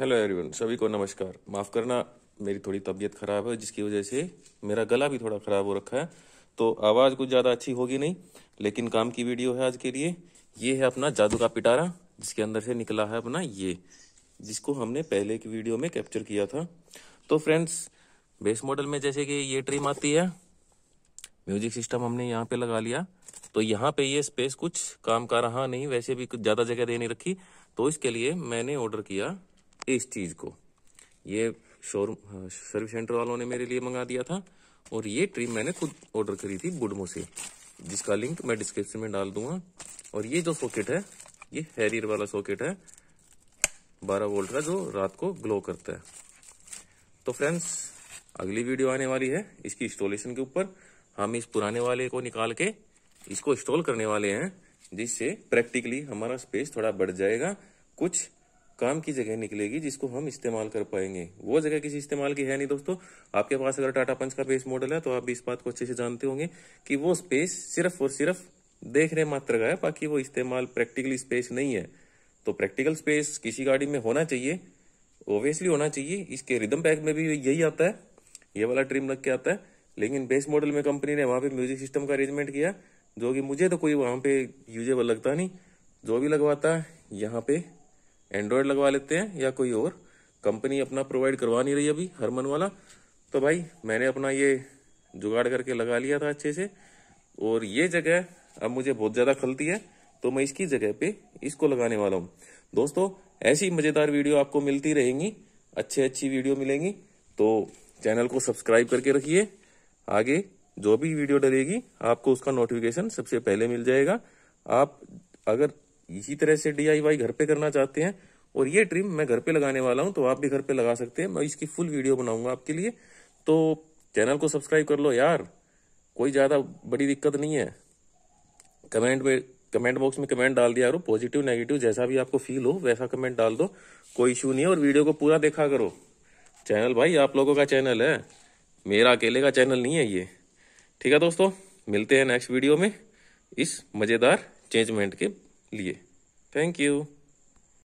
Hello everyone सभी को नमस्कार माफ़ करना मेरी थोड़ी तबीयत ख़राब है जिसकी वजह से मेरा गला भी थोड़ा ख़राब हो रखा है तो आवाज़ कुछ ज़्यादा अच्छी होगी नहीं लेकिन काम की वीडियो है आज के लिए ये है अपना जादू का पिटारा जिसके अंदर से निकला है अपना ये जिसको हमने पहले की वीडियो में कैप्चर किया था तो फ्रेंड्स बेस मॉडल में जैसे कि ये ट्रिम आती है म्यूजिक सिस्टम हमने यहाँ पर लगा लिया तो यहाँ पे ये स्पेस कुछ काम का रहा नहीं वैसे भी कुछ ज़्यादा जगह दे नहीं रखी तो इसके लिए मैंने ऑर्डर किया इस चीज को ये शोरूम सर्विस सेंटर वालों ने मेरे लिए मंगा दिया था और ये ट्रिम मैंने खुद ऑर्डर करी थी बुडमो से जिसका लिंक मैं डिस्क्रिप्शन में डाल दूंगा और ये जो सॉकेट है ये हैरियर वाला सॉकेट है 12 वोल्ट का जो रात को ग्लो करता है तो फ्रेंड्स अगली वीडियो आने वाली है इसकी इंस्टॉलेशन के ऊपर हम इस पुराने वाले को निकाल के इसको इंस्टॉल करने वाले हैं जिससे प्रैक्टिकली हमारा स्पेस थोड़ा बढ़ जाएगा कुछ काम की जगह निकलेगी जिसको हम इस्तेमाल कर पाएंगे वो जगह किसी इस्तेमाल की है नहीं दोस्तों आपके पास अगर टाटा पंच का बेस मॉडल है तो आप भी इस बात को अच्छे से जानते होंगे कि वो स्पेस सिर्फ और सिर्फ देखने मात्र का है बाकी वो इस्तेमाल प्रैक्टिकली स्पेस नहीं है तो प्रैक्टिकल स्पेस किसी गाड़ी में होना चाहिए ओबियसली होना चाहिए इसके रिदम पैक में भी यही आता है ये वाला ट्रिम लग के आता है लेकिन बेस मॉडल में कंपनी ने वहां पे म्यूजिक सिस्टम का अरेंजमेंट किया जो कि मुझे तो कोई वहां पे यूजेबल लगता नहीं जो भी लगवाता है यहाँ पे एंड्रॉयड लगवा लेते हैं या कोई और कंपनी अपना प्रोवाइड करवा नहीं रही अभी हरमन वाला तो भाई मैंने अपना ये जुगाड़ करके लगा लिया था अच्छे से और ये जगह अब मुझे बहुत ज़्यादा खलती है तो मैं इसकी जगह पे इसको लगाने वाला हूँ दोस्तों ऐसी मज़ेदार वीडियो आपको मिलती रहेंगी अच्छी अच्छी वीडियो मिलेंगी तो चैनल को सब्सक्राइब करके रखिए आगे जो भी वीडियो डलेगी आपको उसका नोटिफिकेशन सबसे पहले मिल जाएगा आप अगर इसी तरह से डीआईवाई घर पे करना चाहते हैं और ये ट्रिम मैं घर पे लगाने वाला हूँ तो आप भी घर पे लगा सकते हैं मैं इसकी फुल वीडियो बनाऊंगा आपके लिए तो चैनल को सब्सक्राइब कर लो यार कोई ज़्यादा बड़ी दिक्कत नहीं है कमेंट में कमेंट बॉक्स में कमेंट डाल दिया करो पॉजिटिव नेगेटिव जैसा भी आपको फील हो वैसा कमेंट डाल दो कोई इशू नहीं है और वीडियो को पूरा देखा करो चैनल भाई आप लोगों का चैनल है मेरा अकेले का चैनल नहीं है ये ठीक है दोस्तों मिलते हैं नेक्स्ट वीडियो में इस मज़ेदार चेंजमेंट के लिए Thank you.